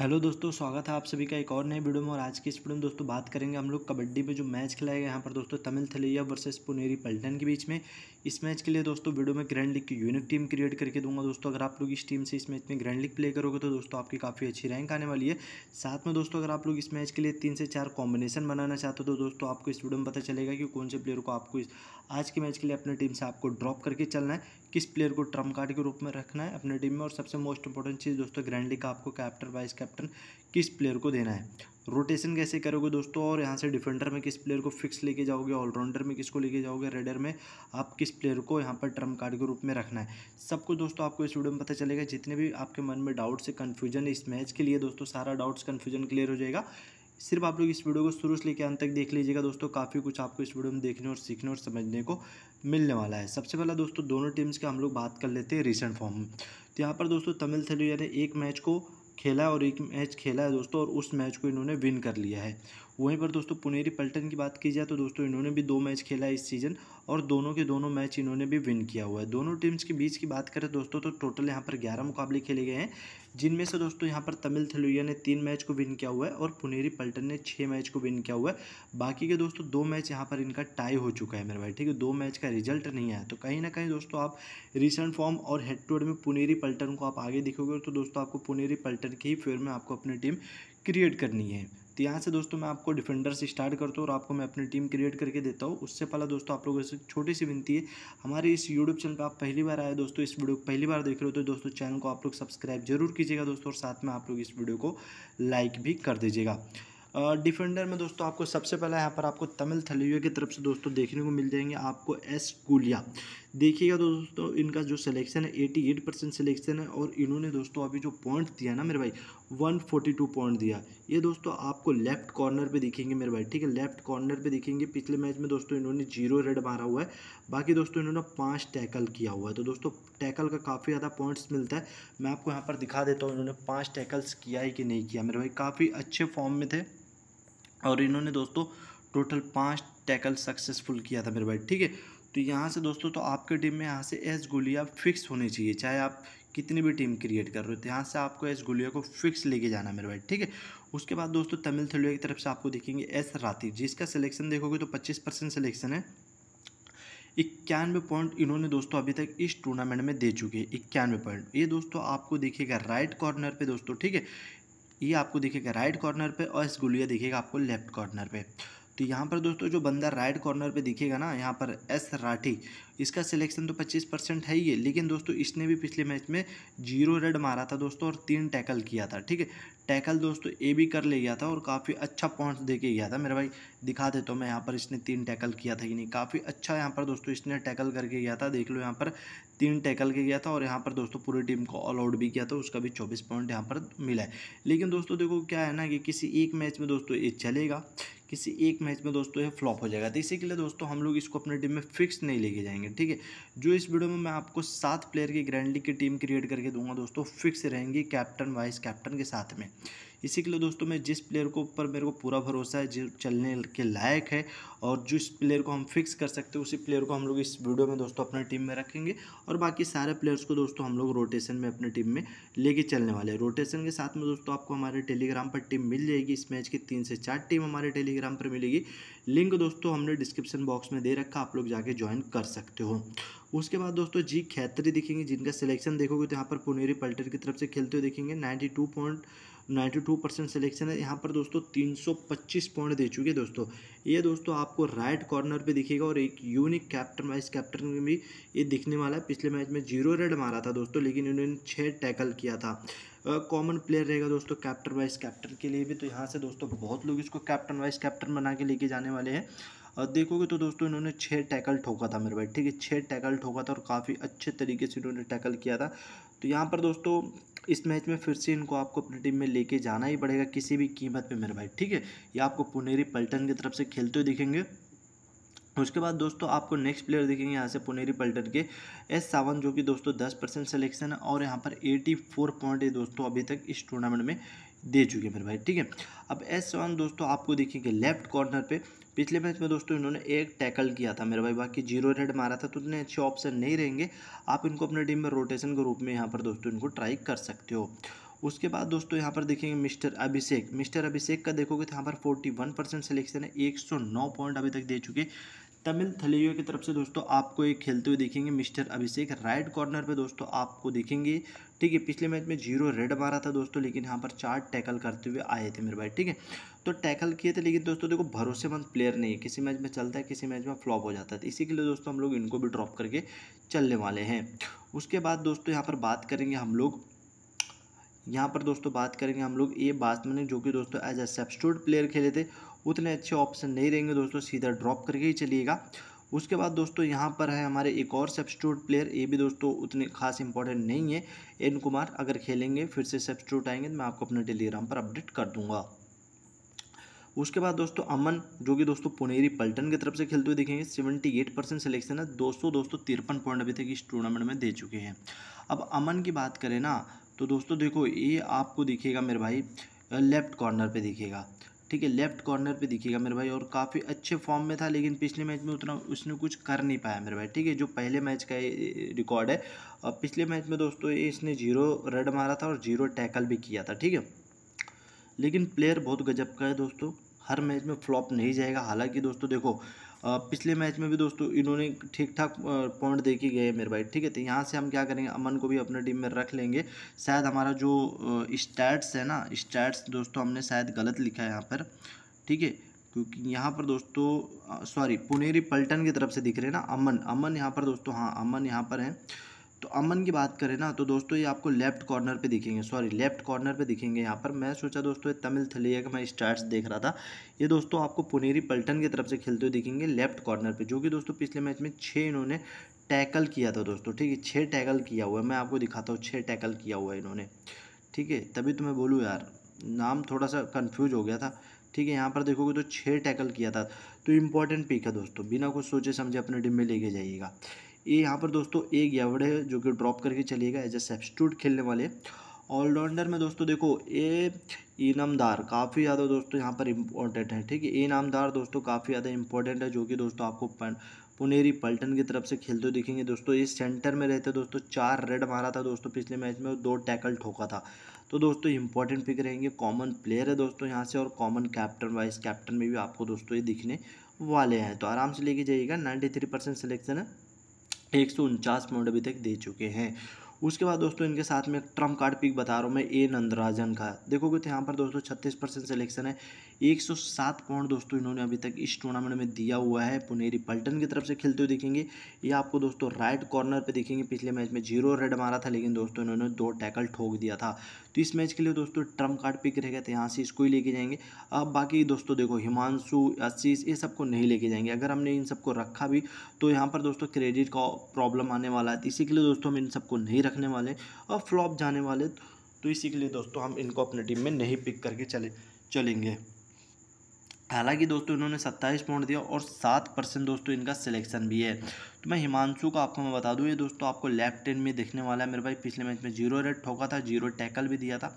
hello दोस्तों स्वागत है आप सभी का एक और नए वीडियो में और आज की इस वीडियो में दोस्तों बात करेंगे हम लोग कबड्डी में जो मैच खिलाया गया यहाँ पर दोस्तों तमिल थलैया वर्सेस पुनेरी पल्टन के बीच में इस मैच के लिए दोस्तों वीडियो में ग्रैंड लीग की यूनिक टीम क्रिएट करके दूंगा दोस्तों अगर आप लोग इस टीम से इस मैच में ग्रैंड लीग प्ले करोगे तो दोस्तों आपकी काफ़ी अच्छी रैंक आने वाली है साथ में दोस्तों अगर आप लोग इस मैच के लिए तीन से चार कॉम्बिनेशन बनाना चाहते हो तो दोस्तों आपको इस वीडियो में पता चलेगा कि कौन से प्लेयर को आपको इस आज के मैच के लिए अपने टीम से आपको ड्रॉप करके चलना है किस प्लेयर को ट्रम्प कार्ड के रूप में रखना है अपने टीम में और सबसे मोस्ट इंपॉर्टेंट चीज़ दोस्तों ग्रैंड लीग का आपको कैप्टन वाइस कैप्टन किस प्लेयर को देना है रोटेशन कैसे करोगे दोस्तों और यहाँ से डिफेंडर में किस प्लेयर को फिक्स लेके जाओगे ऑलराउंडर में किसको लेके जाओगे रेडर में आप किस प्लेयर को यहाँ पर ट्रम्प कार्ड के रूप में रखना है सब कुछ दोस्तों आपको इस वीडियो में पता चलेगा जितने भी आपके मन में डाउट्स है कन्फ्यूजन इस मैच के लिए दोस्तों सारा डाउट्स कन्फ्यूजन क्लियर हो जाएगा सिर्फ आप लोग इस वीडियो को शुरू से लेकर अंत तक देख लीजिएगा दोस्तों काफ़ी कुछ आपको इस वीडियो में देखने और सीखने और समझने को मिलने वाला है सबसे पहला दोस्तों दोनों टीम्स की हम लोग बात कर लेते हैं रिसेंट फॉर्म तो यहाँ पर दोस्तों तमिल थेलुया ने एक मैच को खेला और एक मैच खेला है दोस्तों और उस मैच को इन्होंने विन कर लिया है वहीं पर दोस्तों पुनेरी पल्टन की बात की जाए तो दोस्तों इन्होंने भी दो मैच खेला है इस सीज़न और दोनों के दोनों मैच इन्होंने भी विन किया हुआ है दोनों टीम्स के बीच की बात करें दोस्तों तो टोटल यहाँ पर ग्यारह मुकाबले खेले गए हैं जिनमें से दोस्तों यहाँ पर तमिल थलुया ने तीन मैच को विन किया हुआ है और पुनेरी पल्टन ने छः मैच को विन किया हुआ है बाकी के दोस्तों दो मैच यहाँ पर इनका टाई हो चुका है मेरे भाई ठीक है दो मैच का रिजल्ट नहीं आया तो कहीं ना कहीं दोस्तों आप रिसेंट फॉर्म और हेड टू हेड में पुनेरी पल्टन को आप आगे दिखोगे तो दोस्तों आपको पुनेरी पल्टन के ही फेयर में आपको अपनी टीम क्रिएट करनी है तो यहाँ से दोस्तों मैं आपको डिफेंडर से स्टार्ट करता हूँ और आपको मैं अपनी टीम क्रिएट करके देता हूँ उससे पहले दोस्तों आप लोगों से छोटी सी विनती है हमारे इस यूट्यूब चैनल पर आप पहली बार आए दोस्तों इस वीडियो को पहली बार देख रहे हो तो दोस्तों चैनल को आप लोग सब्सक्राइब जरूर कीजिएगा दोस्तों और साथ में आप लोग इस वीडियो को लाइक भी कर दीजिएगा डिफेंडर में दोस्तों आपको सबसे पहले यहाँ पर आपको तमिल थलियो की तरफ से दोस्तों देखने को मिल जाएंगे आपको एस कुलिया देखिएगा दोस्तों इनका जो सिलेक्शन है एटी एट परसेंट सिलेक्शन है और इन्होंने दोस्तों अभी जो पॉइंट दिया ना मेरे भाई 142 दिया ये दोस्तों आपको लेफ्ट कॉर्नर पे दिखेंगे मेरे भाई ठीक है लेफ्ट कॉर्नर पे दिखेंगे पिछले मैच में दोस्तों इन्होंने जीरो रेड मारा हुआ है बाकी दोस्तों इन्होंने पाँच टैकल किया हुआ है तो दोस्तों टैकल का काफ़ी ज़्यादा पॉइंट्स मिलता है मैं आपको यहाँ पर दिखा देता हूँ इन्होंने पाँच टैकल्स किया है कि नहीं किया मेरे भाई काफ़ी अच्छे फॉर्म में थे और इन्होंने दोस्तों टोटल पाँच टैकल सक्सेसफुल किया था मेरे भाई ठीक है तो यहाँ से दोस्तों तो आपके टीम में यहाँ से एस गोलियाँ फिक्स होनी चाहिए चाहे आप कितनी भी टीम क्रिएट कर रहे हो तो यहाँ से आपको एस गुलिया को फिक्स लेके जाना मेरे भाई ठीक है उसके बाद दोस्तों तमिल थलुया की तरफ से आपको देखेंगे एस राती जिसका सिलेक्शन देखोगे तो पच्चीस परसेंट सिलेक्शन है इक्यानवे पॉइंट इन्होंने दोस्तों अभी तक इस टूर्नामेंट में दे चुके हैं इक्यानवे पॉइंट ये दोस्तों आपको देखेगा राइट कॉर्नर पर दोस्तों ठीक है ये आपको दिखेगा राइट कॉर्नर पर और एस गुलिया दिखेगा आपको लेफ्ट कॉर्नर पर तो यहाँ पर दोस्तों जो बंदा राइट कॉर्नर पे दिखेगा ना यहाँ पर एस राठी इसका सिलेक्शन तो 25 परसेंट है ही है लेकिन दोस्तों इसने भी पिछले मैच में जीरो रेड मारा था दोस्तों और तीन टैकल किया था ठीक है टैकल दोस्तों ए भी कर ले अच्छा गया था और काफ़ी अच्छा पॉइंट्स दे के गया था मेरा भाई दिखा देता तो मैं यहाँ पर इसने तीन टैकल किया था कि नहीं काफ़ी अच्छा यहाँ पर दोस्तों इसने टैकल करके गया था देख लो यहाँ पर तीन टैकल के गया था और यहाँ पर दोस्तों पूरी टीम को ऑल आउट भी किया था उसका भी चौबीस पॉइंट यहाँ पर मिला है लेकिन दोस्तों देखो क्या है ना कि किसी एक मैच में दोस्तों ये चलेगा किसी एक मैच में दोस्तों ये फ्लॉप हो जाएगा तो इसी के लिए दोस्तों हम लोग इसको अपने टीम में फिक्स नहीं लेके जाएंगे ठीक है जो इस वीडियो में मैं आपको सात प्लेयर की ग्रैंड लीग की टीम क्रिएट करके दूंगा दोस्तों फिक्स रहेंगी कैप्टन वाइस कैप्टन के साथ में इसी के लिए दोस्तों मैं जिस प्लेयर को ऊपर मेरे को पूरा भरोसा है जो चलने के लायक है और जिस प्लेयर को हम फिक्स कर सकते हैं उसी प्लेयर को हम लोग इस वीडियो में दोस्तों अपने टीम में रखेंगे और बाकी सारे प्लेयर्स को दोस्तों हम लोग रोटेशन में अपनी टीम में लेके चलने वाले हैं रोटेशन के साथ में दोस्तों आपको हमारे टेलीग्राम पर टीम मिल जाएगी इस मैच की तीन से चार टीम हमारे टेलीग्राम पर मिलेगी लिंक दोस्तों हमने डिस्क्रिप्शन बॉक्स में दे रखा आप लोग जाके ज्वाइन कर सकते हो उसके बाद दोस्तों जी खैत्री दिखेंगे जिनका सिलेक्शन देखोगे तो यहाँ पर पुनेरी पल्टन की तरफ से खेलते हुए दिखेंगे ninety two point ninety two percent selection है यहाँ पर दोस्तों तीन सौ पच्चीस पॉइंट दे चुके दोस्तों ये दोस्तों आपको राइट कॉर्नर पे दिखेगा और एक यूनिक कैप्टन वाइस कैप्टन में भी ये दिखने वाला है पिछले मैच में जीरो रेड मारा था दोस्तों लेकिन इन्होंने छः टैकल किया था कॉमन प्लेयर रहेगा दोस्तों कैप्टन वाइस कैप्टन के लिए भी तो यहाँ से दोस्तों बहुत लोग इसको कैप्टन वाइस कैप्टन बना के लेके जाने वाले हैं और देखोगे तो दोस्तों इन्होंने छः टैकल ठोका था मेरे भाई ठीक है छः टैकल ठोका था और काफ़ी अच्छे तरीके से इन्होंने टैकल किया था तो यहाँ पर दोस्तों इस मैच में फिर से इनको आपको अपनी टीम में लेके जाना ही पड़ेगा किसी भी कीमत पे मेरे भाई ठीक है ये आपको पुनेरी पल्टन की तरफ से खेलते हुए दिखेंगे उसके बाद दोस्तों आपको नेक्स्ट प्लेयर देखेंगे यहाँ से पुनेरी पल्टन के एस सावन जो कि दोस्तों दस परसेंट सेलेक्शन है और यहाँ पर एटी फोर पॉइंट है दोस्तों अभी तक इस टूर्नामेंट में दे चुके हैं मेरे भाई ठीक है अब एस सावन दोस्तों आपको देखेंगे लेफ्ट कॉर्नर पे पिछले मैच में दोस्तों इन्होंने एक टैकल किया था मेरे भाई बाकी जीरो रेड मारा था तो इतने अच्छे ऑप्शन नहीं रहेंगे आप इनको अपने टीम में रोटेशन के रूप में यहाँ पर दोस्तों इनको ट्राई कर सकते हो उसके बाद दोस्तों यहाँ पर देखेंगे मिस्टर अभिषेक मिस्टर अभिषेक का देखोगे तो यहाँ पर 41 परसेंट सिलेक्शन है 109 पॉइंट अभी तक दे चुके तमिल थलियो की तरफ से दोस्तों आपको एक खेलते हुए देखेंगे मिस्टर अभिषेक राइट कॉर्नर पे दोस्तों आपको देखेंगे ठीक है पिछले मैच में जीरो रेड मारा था दोस्तों लेकिन यहाँ पर चार टैकल करते हुए आए थे मेरे भाई ठीक है तो टैकल किए थे लेकिन दोस्तों देखो भरोसेमंद प्लेयर नहीं है किसी मैच में चलता है किसी मैच में फ्लॉप हो जाता है तो इसी के लिए दोस्तों हम लोग इनको भी ड्रॉप करके चलने वाले हैं उसके बाद दोस्तों यहाँ पर बात करेंगे हम लोग यहाँ पर दोस्तों बात करेंगे हम लोग ए बात जो कि दोस्तों एज ए सब्सटूट प्लेयर खेले थे उतने अच्छे ऑप्शन नहीं रहेंगे दोस्तों सीधा ड्रॉप करके ही चलिएगा उसके बाद दोस्तों यहाँ पर है हमारे एक और सब्सिट्यूट प्लेयर ये भी दोस्तों उतने खास इंपॉर्टेंट नहीं है एन कुमार अगर खेलेंगे फिर से सब्सट्यूट आएंगे तो मैं आपको अपने टेलीग्राम पर अपडेट कर दूंगा उसके बाद दोस्तों अमन जो कि दोस्तों पुनेरी पल्टन की तरफ से खेलते हुए देखेंगे सेवेंटी एट परसेंट सिलेक्शन है दोस्तों दोस्तों तिरपन पॉइंट अभी तक इस टूर्नामेंट में दे चुके हैं अब अमन की बात करें ना तो दोस्तों देखो ये आपको दिखेगा मेरे भाई लेफ्ट कॉर्नर पे दिखेगा ठीक है लेफ्ट कॉर्नर पे दिखेगा मेरे भाई और काफ़ी अच्छे फॉर्म में था लेकिन पिछले मैच में उतना उसने कुछ कर नहीं पाया मेरे भाई ठीक है जो पहले मैच का रिकॉर्ड है और पिछले मैच में दोस्तों इसने जीरो रेड मारा था और जीरो टैकल भी किया था ठीक है लेकिन प्लेयर बहुत गजब का है दोस्तों हर मैच में फ्लॉप नहीं जाएगा हालांकि दोस्तों देखो पिछले मैच में भी दोस्तों इन्होंने ठीक ठाक पॉइंट दे के गए मेरे भाई ठीक है तो यहाँ से हम क्या करेंगे अमन को भी अपने टीम में रख लेंगे शायद हमारा जो स्टैट्स है ना स्टैट्स दोस्तों हमने शायद गलत लिखा है यहाँ पर ठीक है क्योंकि यहाँ पर दोस्तों सॉरी पुनेरी पल्टन की तरफ से दिख रहे हैं ना अमन अमन यहाँ पर दोस्तों हाँ अमन यहाँ पर है तो अमन की बात करें ना तो दोस्तों ये आपको लेफ्ट कॉर्नर पे दिखेंगे सॉरी लेफ्ट कॉर्नर पे दिखेंगे यहाँ पर मैं सोचा दोस्तों ये तमिल थलिया का मैं स्टार्ट देख रहा था ये दोस्तों आपको पुनेरी पल्टन की तरफ से खेलते हुए दिखेंगे लेफ्ट कॉर्नर पे जो कि दोस्तों पिछले मैच में छः इन्होंने टैकल किया था दोस्तों ठीक है छः टैकल किया हुआ है मैं आपको दिखाता हूँ छः टैकल किया हुआ है इन्होंने ठीक है तभी तो मैं बोलूँ यार नाम थोड़ा सा कन्फ्यूज हो गया था ठीक है यहाँ पर देखोगे तो छः टैकल किया था तो इम्पॉर्टेंट पिक है दोस्तों बिना कुछ सोचे समझे अपने टीम में लेके जाइएगा ये यहाँ पर दोस्तों एक यावड़ है जो कि ड्रॉप करके चलेगा एज ए सब्सटीट्यूट खेलने वाले ऑलराउंडर में दोस्तों देखो ए इनामदार काफ़ी ज़्यादा दोस्तों यहाँ पर इम्पोर्टेंट है ठीक है ए इनामदार दोस्तों काफ़ी ज़्यादा इम्पोर्टेंट है जो कि दोस्तों आपको पुनेरी पल्टन की तरफ से खेलते हुए दिखेंगे दोस्तों ये सेंटर में रहते दोस्तों चार रेड मारा था दोस्तों पिछले मैच में दो टैकल ठोका था तो दोस्तों इंपॉर्टेंट पिक रहेंगे कॉमन प्लेयर है दोस्तों यहाँ से और कॉमन कैप्टन वाइस कैप्टन में भी आपको दोस्तों ये दिखने वाले हैं तो आराम से लेके जाइएगा नाइन्टी थ्री परसेंट सिलेक्शन है एक सौ उनचास पॉइंट अभी तक दे चुके हैं उसके बाद दोस्तों इनके साथ में एक ट्रम्प कार्ड पिक बता रहा हूँ मैं ए नंदराजन का देखोगे तो यहाँ पर दोस्तों छत्तीस परसेंट सिलेक्शन है एक सौ सात पॉइंट दोस्तों इन्होंने अभी तक इस टूर्नामेंट में दिया हुआ है पुनेरी पल्टन की तरफ से खेलते हुए दिखेंगे या आपको दोस्तों राइट कॉर्नर पर देखेंगे पिछले मैच में जीरो रेड मारा था लेकिन दोस्तों इन्होंने दो टैकल ठोक दिया था तो इस मैच के लिए दोस्तों ट्रम्प कार्ड पिक रहेगा तो यहाँ से इसको ही लेके जाएंगे अब बाकी दोस्तों देखो हिमांशु आशीष ये सबको नहीं लेके जाएंगे अगर हमने इन सबको रखा भी तो यहाँ पर दोस्तों क्रेडिट का प्रॉब्लम आने वाला है इसी के लिए दोस्तों हम इन सबको नहीं रखने वाले और फ्लॉप जाने वाले तो इसी के लिए दोस्तों हम इनको अपने टीम में नहीं पिक करके चले चलेंगे हालांकि दोस्तों इन्होंने सत्ताईस पॉइंट दिया और सात परसेंट दोस्तों इनका सिलेक्शन भी है तो मैं हिमांशु का आपको मैं बता दूँ ये दोस्तों आपको लेफ्ट एंड में देखने वाला है मेरे भाई पिछले मैच में जीरो रेड ठोका था जीरो टैकल भी दिया था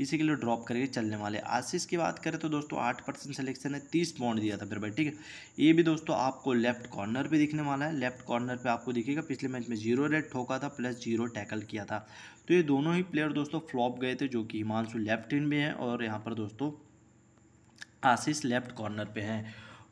इसी के लिए ड्रॉप करके चलने वाले आशीष की बात करें तो दोस्तों आठ परसेंट सिलेक्शन है तीस पॉइंट दिया था मेरे भाई ठीक है ये भी दोस्तों आपको लेफ्ट कॉर्नर पर दिखने वाला है लेफ्ट कॉर्नर पर आपको दिखेगा पिछले मैच में जीरो रेड ठोका था प्लस जीरो टैकल किया था तो ये दोनों ही प्लेयर दोस्तों फ्लॉप गए थे जो कि हिमांशु लेफ्ट एंड में है और यहाँ पर दोस्तों आशीष लेफ्ट कॉर्नर पे हैं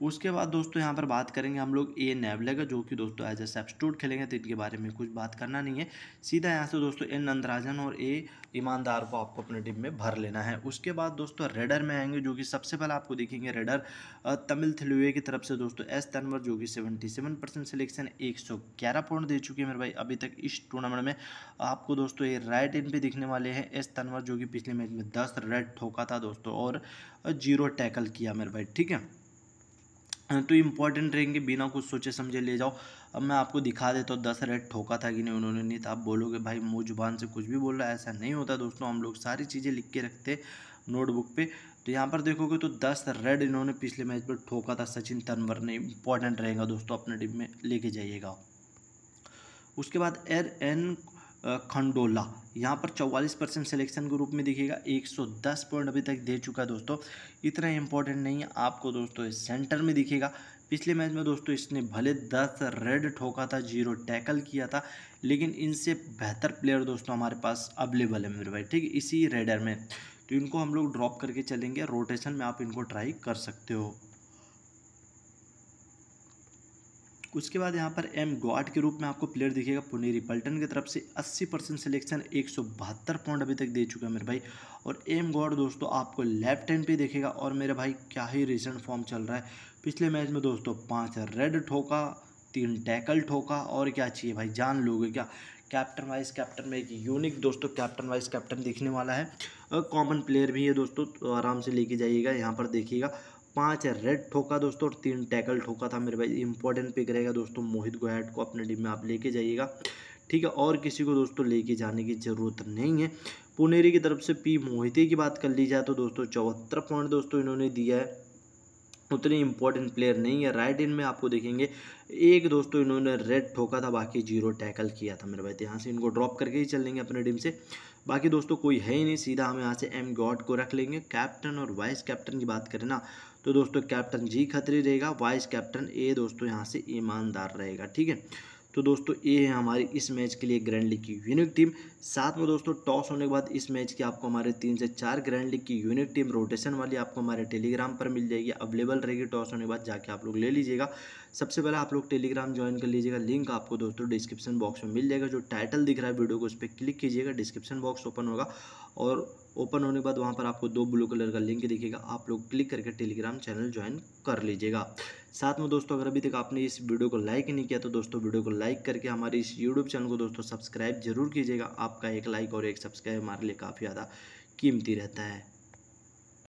उसके बाद दोस्तों यहाँ पर बात करेंगे हम लोग ए का जो कि दोस्तों एज ए सब्सटूट खेलेंगे तो इनके बारे में कुछ बात करना नहीं है सीधा यहाँ से दोस्तों ए नंदराजन और ए ईमानदार को आपको अपने टीम में भर लेना है उसके बाद दोस्तों रेडर में आएंगे जो कि सबसे पहले आपको देखेंगे रेडर तमिल थिलुए की तरफ से दोस्तों एस तनवर जो कि सेवेंटी सेवन परसेंट सिलेक्शन एक सौ ग्यारह पॉइंट दे चुके हैं मेरे भाई अभी तक इस टूर्नामेंट में आपको दोस्तों ये राइट इन पे दिखने वाले हैं एस तनवर जो कि पिछले मैच में दस रेड ठोका था दोस्तों और जीरो टैकल किया मेरे भाई ठीक है हाँ, तो इम्पोर्टेंट रहेंगे बिना कुछ सोचे समझे ले जाओ अब मैं आपको दिखा देता हूँ दस रेड ठोका था कि नहीं उन्होंने नहीं था आप बोलोगे भाई मुँह जुबान से कुछ भी बोल रहा है ऐसा नहीं होता दोस्तों हम लोग सारी चीज़ें लिख के रखते नोटबुक पे तो यहाँ पर देखोगे तो दस रेड इन्होंने पिछले मैच पर ठोका था सचिन तनवर ने इम्पॉर्टेंट रहेगा दोस्तों अपने टीम में लेके जाइएगा उसके बाद एर एन खंडोला यहाँ पर 44 परसेंट सिलेक्शन ग्रुप में देखिएगा 110 पॉइंट अभी तक दे चुका है दोस्तों इतना इंपॉर्टेंट नहीं है आपको दोस्तों सेंटर में दिखेगा पिछले मैच में दोस्तों इसने भले दस रेड ठोका था जीरो टैकल किया था लेकिन इनसे बेहतर प्लेयर दोस्तों हमारे पास अवेलेबल है मेरे भाई ठीक इसी रेडर में तो इनको हम लोग ड्रॉप करके चलेंगे रोटेशन में आप इनको ट्राई कर सकते हो उसके बाद यहाँ पर एम गॉड के रूप में आपको प्लेयर दिखेगा पुनेरी पल्टन की तरफ से 80 परसेंट सिलेक्शन एक पॉइंट अभी तक दे चुका है मेरे भाई और एम गॉड दोस्तों आपको लेफ्ट हैंड पे देखेगा और मेरे भाई क्या ही रिसेंट फॉर्म चल रहा है पिछले मैच में दोस्तों पाँच रेड ठोका तीन टैकल ठोका और क्या चाहिए भाई जान लोगे क्या कैप्टन वाइस कैप्टन में एक यूनिक दोस्तों कैप्टन वाइस कैप्टन दिखने वाला है कॉमन प्लेयर भी है दोस्तों तो आराम से लेके जाइएगा यहाँ पर देखिएगा पांच रेड ठोका दोस्तों और तीन टैकल ठोका था मेरे भाई इंपॉर्टेंट पिक रहेगा दोस्तों मोहित गोहैट को अपने टीम में आप लेके जाइएगा ठीक है और किसी को दोस्तों लेके जाने की ज़रूरत नहीं है पुनेरी की तरफ से पी मोहिते की बात कर ली जाए तो दोस्तों चौहत्तर पॉइंट दोस्तों इन्होंने दिया है उतने इंपॉर्टेंट प्लेयर नहीं है राइट इन में आपको देखेंगे एक दोस्तों इन्होंने रेड ठोका था बाकी जीरो टैकल किया था मेरे भाई तो यहाँ से इनको ड्रॉप करके ही चल लेंगे अपने टीम से बाकी दोस्तों कोई है ही नहीं सीधा हम यहाँ से एम गॉड को रख लेंगे कैप्टन और वाइस कैप्टन की बात करें ना तो दोस्तों कैप्टन जी खतरे रहेगा वाइस कैप्टन ए दोस्तों यहाँ से ईमानदार रहेगा ठीक है तो दोस्तों ये है हमारी इस मैच के लिए ग्रैंड लीग की यूनिक टीम साथ में दोस्तों टॉस होने के बाद इस मैच की आपको हमारे तीन से चार ग्रैंड लीग की यूनिक टीम रोटेशन वाली आपको हमारे टेलीग्राम पर मिल जाएगी अवेलेबल रहेगी टॉस होने के बाद जाके आप लोग ले लीजिएगा सबसे पहले आप लोग टेलीग्राम ज्वाइन कर लीजिएगा लिंक आपको दोस्तों डिस्क्रिप्शन बॉक्स में मिल जाएगा जो टाइटल दिख रहा है वीडियो को उस पर क्लिक कीजिएगा डिस्क्रिप्शन बॉक्स ओपन होगा और ओपन होने के बाद वहाँ पर आपको दो ब्लू कलर का लिंक दिखेगा आप लोग क्लिक करके टेलीग्राम चैनल ज्वाइन कर लीजिएगा साथ में दोस्तों अगर अभी तक आपने इस वीडियो को लाइक नहीं किया तो दोस्तों वीडियो को लाइक करके हमारे इस यूट्यूब चैनल को दोस्तों सब्सक्राइब जरूर कीजिएगा आपका एक लाइक और एक सब्सक्राइब हमारे लिए काफ़ी ज़्यादा कीमती रहता है